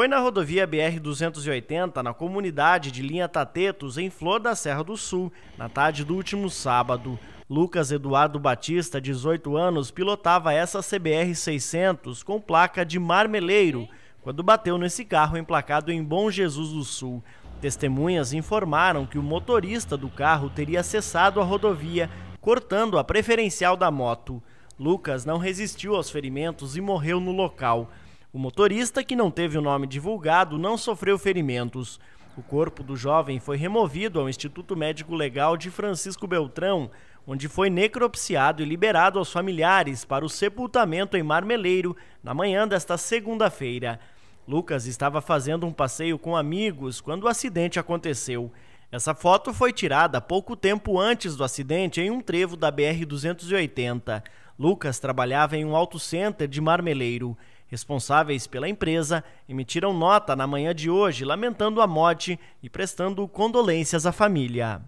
Foi na rodovia BR-280, na comunidade de Linha Tatetos, em Flor da Serra do Sul, na tarde do último sábado. Lucas Eduardo Batista, 18 anos, pilotava essa CBR 600 com placa de marmeleiro quando bateu nesse carro emplacado em Bom Jesus do Sul. Testemunhas informaram que o motorista do carro teria acessado a rodovia, cortando a preferencial da moto. Lucas não resistiu aos ferimentos e morreu no local. O motorista, que não teve o nome divulgado, não sofreu ferimentos. O corpo do jovem foi removido ao Instituto Médico Legal de Francisco Beltrão, onde foi necropsiado e liberado aos familiares para o sepultamento em Marmeleiro, na manhã desta segunda-feira. Lucas estava fazendo um passeio com amigos quando o acidente aconteceu. Essa foto foi tirada pouco tempo antes do acidente em um trevo da BR-280. Lucas trabalhava em um auto center de Marmeleiro responsáveis pela empresa, emitiram nota na manhã de hoje lamentando a morte e prestando condolências à família.